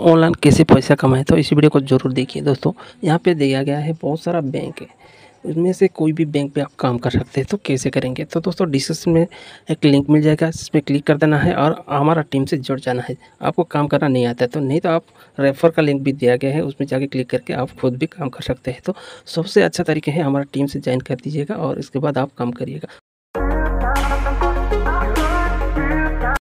online कैसे पैसा कमाए तो इस वीडियो को जरूर देखिए दोस्तों यहाँ पे दिया गया है बहुत सारा बैंक है उसमें से कोई भी बैंक पे आप काम कर सकते हैं तो कैसे करेंगे तो दोस्तों डिस्क्रिप्शन में एक लिंक मिल जाएगा जिस पर क्लिक कर देना है और हमारा टीम से जुड़ जाना है आपको काम करना नहीं आता है तो नहीं तो आप रेफर का लिंक भी दिया गया है उसमें जाके क्लिक करके आप खुद भी काम कर सकते हैं तो सबसे अच्छा तरीके है हमारा टीम से ज्वाइन कर दीजिएगा और इसके बाद आप काम करिएगा